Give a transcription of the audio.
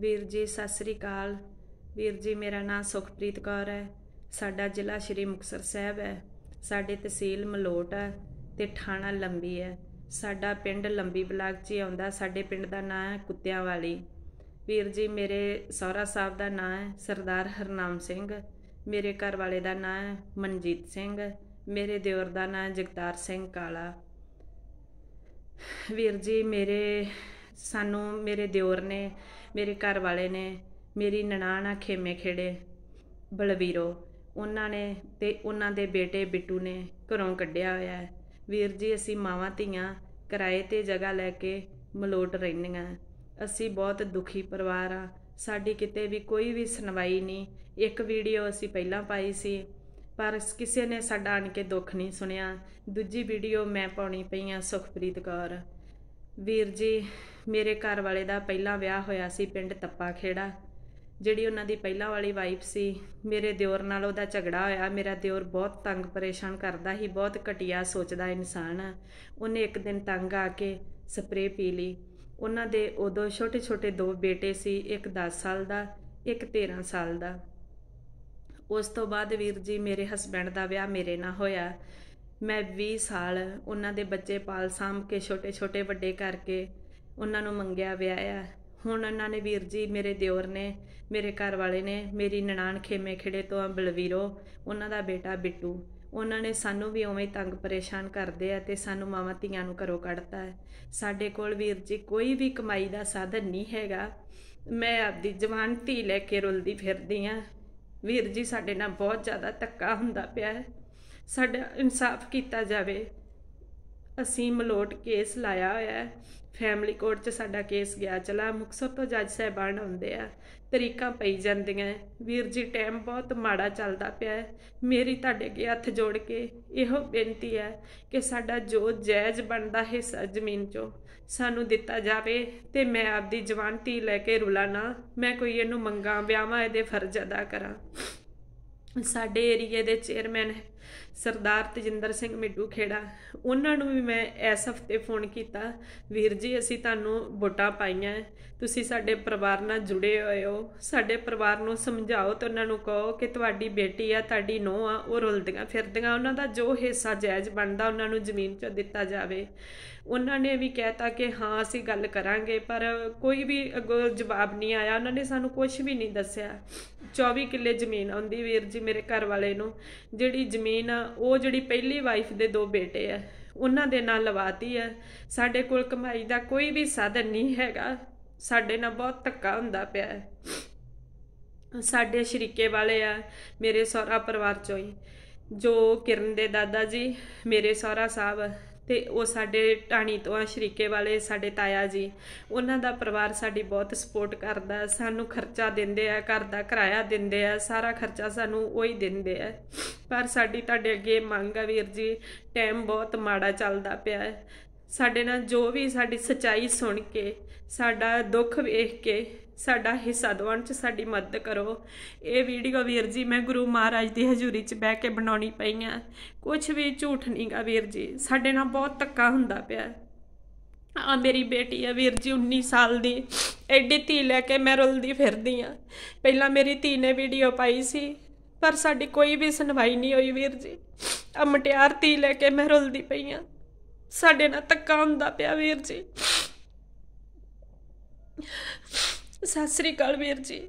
ਵੀਰ ਜੀ ਸਤਿ ਸ੍ਰੀ ਅਕਾਲ ਵੀਰ ਜੀ ਮੇਰਾ ਨਾਮ ਸੁਖਪ੍ਰੀਤ ਕੌਰ ਹੈ ਸਾਡਾ ਜ਼ਿਲ੍ਹਾ ਸ਼੍ਰੀ ਮੁਕਤਸਰ ਸਾਹਿਬ ਹੈ ਸਾਡੇ ਤਹਿਸੀਲ ਮਲੋਟ ਹੈ ਤੇ ਥਾਣਾ ਲੰਬੀ ਹੈ ਸਾਡਾ ਪਿੰਡ ਲੰਬੀ ਬਲਾਕ 'ਚ ਆਉਂਦਾ ਸਾਡੇ ਪਿੰਡ ਦਾ ਨਾਮ ਹੈ ਕੁੱਤਿਆਂ ਵਾਲੀ ਵੀਰ ਜੀ ਮੇਰੇ ਸਹੁਰਾ ਸਾਹਿਬ ਦਾ ਨਾਮ ਹੈ ਸਰਦਾਰ ਹਰਨਾਮ ਸਿੰਘ ਮੇਰੇ ਘਰ ਵਾਲੇ ਦਾ ਨਾਮ ਹੈ ਮਨਜੀਤ ਸਿੰਘ ਮੇਰੇ ਦਿਓਰ ਦਾ ਨਾਮ ਜਗਤਾਰ ਸਿੰਘ ਕਾਲਾ ਵੀਰ ਜੀ ਮੇਰੇ ਸਾਨੂੰ ਮੇਰੇ ਦਿਓਰ ਨੇ ਮੇਰੇ ਘਰ ਵਾਲੇ ਨੇ ਮੇਰੀ ਨਨਾਣ ਖੇਮੇ ਖੇੜੇ ਬਲਵੀਰੋ ਉਹਨਾਂ ਨੇ ਤੇ ਉਹਨਾਂ ਦੇ ਬੇਟੇ ਬਿੱਟੂ ਨੇ ਘਰੋਂ ਕੱਢਿਆ ਹੋਇਆ ਹੈ ਵੀਰ ਜੀ ਅਸੀਂ ਮਾਵਾਂ ਧੀਆਂ ਕਿਰਾਏ ਤੇ ਜਗ੍ਹਾ ਲੈ ਕੇ ਮਲੋਟ ਰਹਿਣੀਆਂ ਅਸੀਂ ਬਹੁਤ ਦੁਖੀ ਪਰਿਵਾਰ ਆ ਸਾਡੀ ਕਿਤੇ ਵੀ ਕੋਈ ਵੀ ਸੁਣਵਾਈ ਨਹੀਂ ਇੱਕ ਵੀਡੀਓ ਅਸੀਂ ਪਹਿਲਾਂ ਪਾਈ ਸੀ ਪਰ ਕਿਸੇ ਨੇ ਸਾਡਾ ਆਣ ਕੇ ਦੁੱਖ ਨਹੀਂ ਸੁਣਿਆ ਦੂਜੀ ਵੀਡੀਓ ਮੈਂ ਪਾਉਣੀ ਪਈ ਆ ਸੁਖਪ੍ਰੀਤ ਕੌਰ ਵੀਰ ਜੀ ਮੇਰੇ ਘਰ ਵਾਲੇ ਦਾ ਪਹਿਲਾ ਵਿਆਹ ਹੋਇਆ ਸੀ ਪਿੰਡ ਤੱਪਾ ਖੇੜਾ ਜਿਹੜੀ ਉਹਨਾਂ ਦੀ ਪਹਿਲਾ ਵਾਲੀ ਵਾਈਫ ਸੀ ਮੇਰੇ ਦਿਓਰ ਨਾਲ ਉਹਦਾ ਝਗੜਾ ਹੋਇਆ ਮੇਰਾ ਦਿਓਰ ਬਹੁਤ ਤੰਗ ਪਰੇਸ਼ਾਨ ਕਰਦਾ ਸੀ ਬਹੁਤ ਘਟੀਆ ਸੋਚਦਾ ਇਨਸਾਨ ਆ ਉਹਨੇ ਇੱਕ ਦਿਨ ਤੰਗ ਆ ਕੇ ਸਪਰੇ ਪੀ ਲਈ ਉਹਨਾਂ ਦੇ ਉਦੋਂ ਛੋਟੇ-ਛੋਟੇ ਦੋ ਬੇਟੇ ਸੀ ਇੱਕ 10 ਸਾਲ ਦਾ ਇੱਕ 13 ਸਾਲ ਦਾ ਉਸ ਤੋਂ ਬਾਅਦ ਵੀਰ ਜੀ ਮੇਰੇ ਹਸਬੰਡ ਦਾ ਵਿਆਹ ਮੇਰੇ ਨਾਲ ਹੋਇਆ ਮੈਂ 20 ਸਾਲ ਉਹਨਾਂ ਦੇ ਬੱਚੇ ਪਾਲ ਸਾਂਭ ਕੇ ਛੋਟੇ ਛੋਟੇ ਵੱਡੇ ਕਰਕੇ ਉਹਨਾਂ ਨੂੰ ਮੰਗਿਆ ਵਿਆਹਿਆ ਹੁਣ ਉਹਨਾਂ ਨੇ ਵੀਰ ਜੀ ਮੇਰੇ ਦਿਓਰ ਨੇ ਮੇਰੇ ਘਰ ਵਾਲੇ ਨੇ ਮੇਰੀ ਨਨਾਣ ਖੇਮੇ ਖੇੜੇ ਤੋਂ ਆ ਬਲਵੀਰੋ ਉਹਨਾਂ ਦਾ ਬੇਟਾ ਬਿੱਟੂ ਉਹਨਾਂ ਨੇ ਸਾਨੂੰ ਵੀ ਉਵੇਂ ਤੰਗ ਪਰੇਸ਼ਾਨ ਕਰਦੇ ਆ ਤੇ ਸਾਨੂੰ ਮਾਵਾਂ ਧੀਆਂ ਨੂੰ ਘਰੋਂ ਕੱਢਤਾ ਹੈ ਸਾਡੇ ਕੋਲ ਵੀਰ ਜੀ ਕੋਈ ਵੀ ਕਮਾਈ ਦਾ ਸਾਧਨ ਨਹੀਂ ਹੈਗਾ ਮੈਂ ਆਪਦੀ ਜਵਾਨ ਧੀ ਲੈ ਕੇ ਰੁਲਦੀ ਫਿਰਦੀ ਆ ਵੀਰ ਜੀ ਸਾਡੇ ਨਾਲ ਬਹੁਤ ਜ਼ਿਆਦਾ ਤੱਕਾ ਹੁੰਦਾ ਪਿਆ ਹੈ ਸਾਡਾ ਇਨਸਾਫ ਕੀਤਾ ਜਾਵੇ ਅਸੀਂ ਮਲੋਟ ਕੇਸ ਲਾਇਆ ਹੋਇਆ ਹੈ ਫੈਮਿਲੀ ਕੋਰਟ 'ਚ ਸਾਡਾ ਕੇਸ ਗਿਆ ਚਲਾ ਮੁਕਸਰ ਤੋਂ ਜੱਜ ਸਾਹਿਬਾਨ ਹੁੰਦੇ ਆ ਤਰੀਕਾਂ ਪਈ ਜਾਂਦੀਆਂ ਵੀਰ ਜੀ ਟਾਈਮ ਬਹੁਤ ਮਾੜਾ ਚੱਲਦਾ ਪਿਆ ਹੈ ਮੇਰੀ ਤੁਹਾਡੇ ਅੱਗੇ ਹੱਥ ਜੋੜ ਕੇ ਇਹੋ ਬੇਨਤੀ ਹੈ ਕਿ ਸਾਡਾ ਜੋ ਜਾਇਜ਼ ਬਣਦਾ ਹਿੱਸਾ ਜ਼ਮੀਨ 'ਚੋਂ ਸਾਨੂੰ ਦਿੱਤਾ ਜਾਵੇ ਤੇ ਮੈਂ ਆਪਦੀ ਜਵਾਨਤੀ ਲੈ ਕੇ ਰੁਲਾ ਨਾ ਮੈਂ ਕੋਈ ਇਹਨੂੰ ਮੰਗਾ ਵਿਆਹਾਂ ਇਹਦੇ ਫਰਜ਼ ਅਦਾ ਕਰਾਂ ਸਾਡੇ ਏਰੀਏ ਦੇ ਚੇਅਰਮੈਨ ਸਰਦਾਰ ਤਜਿੰਦਰ ਸਿੰਘ ਮਿੱਡੂ ਖੇੜਾ ਉਹਨਾਂ ਨੂੰ ਵੀ ਮੈਂ ਇਸ ਹਫਤੇ ਫੋਨ ਕੀਤਾ ਵੀਰ ਜੀ ਅਸੀਂ ਤੁਹਾਨੂੰ ਵੋਟਾਂ ਪਾਈਆਂ ਤੁਸੀਂ ਸਾਡੇ ਪਰਿਵਾਰ ਨਾਲ ਜੁੜੇ ਹੋਏ ਹੋ ਸਾਡੇ ਪਰਿਵਾਰ ਨੂੰ ਸਮਝਾਓ ਤੇ ਉਹਨਾਂ ਨੂੰ ਕਹੋ ਕਿ ਤੁਹਾਡੀ ਬੇਟੀ ਆ ਤੁਹਾਡੀ ਨੂੰਹ ਆ ਉਹ ਰੁਲਦੀਆਂ ਫਿਰਦੀਆਂ ਉਹਨਾਂ ਦਾ ਜੋ ਹਿੱਸਾ ਜਾਇਜ਼ ਬਣਦਾ ਉਹਨਾਂ ਨੂੰ ਜ਼ਮੀਨ ਚੋਂ ਦਿੱਤਾ ਜਾਵੇ ਉਹਨਾਂ ਨੇ ਵੀ ਕਹਿਤਾ ਕਿ ਹਾਂ ਅਸੀਂ ਗੱਲ ਕਰਾਂਗੇ ਪਰ ਕੋਈ ਵੀ ਅੱਗੋਂ ਜਵਾਬ ਨਹੀਂ ਆਇਆ ਉਹਨਾਂ ਨੇ ਸਾਨੂੰ ਕੁਝ ਵੀ ਨਹੀਂ ਦੱਸਿਆ 24 ਕਿੱਲੇ ਜ਼ਮੀਨ ਆਉਂਦੀ ਵੀਰ ਜੀ ਮੇਰੇ ਘਰ ਵਾਲੇ ਨੂੰ ਜਿਹੜੀ ਜ਼ਮੀਨ ਆ ਉਹ ਜਿਹੜੀ ਪਹਿਲੀ ਵਾਈਫ ਦੇ ਦੋ ਬੇਟੇ ਆ ਉਹਨਾਂ ਦੇ ਨਾਲ ਲਵਾਤੀ ਆ ਸਾਡੇ ਕੋਲ ਕਮਾਈ ਦਾ ਕੋਈ ਵੀ ਸਾਧਨ ਨਹੀਂ ਹੈਗਾ ਸਾਡੇ ਨਾਲ ਬਹੁਤ ਧੱਕਾ ਹੁੰਦਾ ਪਿਆ ਹੈ ਸਾਡੇ ਸ਼ਰੀਕੇ ਵਾਲੇ ਆ ਮੇਰੇ ਸਹੁਰਾ ਪਰਿਵਾਰ ਚੋਂ ਹੀ ਜੋ ਕਿਰਨ ਦੇ ਦਾਦਾ ਜੀ ਮੇਰੇ ਸਹੁਰਾ ਸਾਹਿਬ ਤੇ ਉਹ ਸਾਡੇ ਟਾਣੀ ਤੋਂ ਆ ਸ਼ਰੀਕੇ ਵਾਲੇ ਸਾਡੇ ਤਾਇਆ ਜੀ ਉਹਨਾਂ ਦਾ ਪਰਿਵਾਰ ਸਾਡੀ ਬਹੁਤ ਸਪੋਰਟ ਕਰਦਾ ਸਾਨੂੰ ਖਰਚਾ ਦਿੰਦੇ ਆ ਘਰ ਦਾ ਕਿਰਾਇਆ ਦਿੰਦੇ ਆ ਸਾਰਾ ਖਰਚਾ ਸਾਨੂੰ ਉਹ ਹੀ ਦਿੰਦੇ ਆ ਪਰ ਸਾਡੀ ਤੁਹਾਡੇ ਅੱਗੇ ਮੰਗ ਆ ਵੀਰ ਜੀ ਟਾਈਮ ਬਹੁਤ ਮਾੜਾ ਚੱਲਦਾ ਪਿਆ ਹੈ ਸਾਡੇ ਨਾਲ ਜੋ ਵੀ ਸਾਡੀ ਸਚਾਈ ਸੁਣ ਕੇ ਸਾਡਾ ਦੁੱਖ ਵੇਖ ਕੇ ਸਾਡਾ ਹਿੱਸਾ ਦਵਣ 'ਚ ਸਾਡੀ ਮਦਦ ਕਰੋ ਇਹ ਵੀਡੀਓ ਵੀਰ ਜੀ ਮੈਂ ਗੁਰੂ ਮਹਾਰਾਜ ਦੀ ਹਜ਼ੂਰੀ 'ਚ ਬਹਿ ਕੇ ਬਣਾਉਣੀ ਪਈ ਆ ਕੁਝ ਵੀ ਝੂਠ ਨਹੀਂਗਾ ਵੀਰ ਜੀ ਸਾਡੇ ਨਾਲ ਬਹੁਤ ਤੱਕਾ ਹੁੰਦਾ ਪਿਆ ਆ ਮੇਰੀ ਬੇਟੀ ਆ ਵੀਰ ਜੀ 19 ਸਾਲ ਦੀ ਐਡੀ ਧੀ ਲੈ ਕੇ ਮੈਂ ਰੁਲਦੀ ਫਿਰਦੀ ਆ ਪਹਿਲਾਂ ਮੇਰੀ ਧੀ ਨੇ ਵੀਡੀਓ ਪਾਈ ਸੀ ਪਰ ਸਾਡੀ ਕੋਈ ਵੀ ਸੁਣਵਾਈ ਨਹੀਂ ਹੋਈ ਵੀਰ ਜੀ ਆ ਮਟਿਆਰ ਧੀ ਲੈ ਕੇ ਮੈਂ ਰੁਲਦੀ ਪਈ ਆ ਸਾਡੇ ਨਾਲ ਧੱਕਾ ਹੁੰਦਾ ਪਿਆ ਵੀਰ ਜੀ ਸਤਿ ਸ੍ਰੀ ਅਕਾਲ ਵੀਰ ਜੀ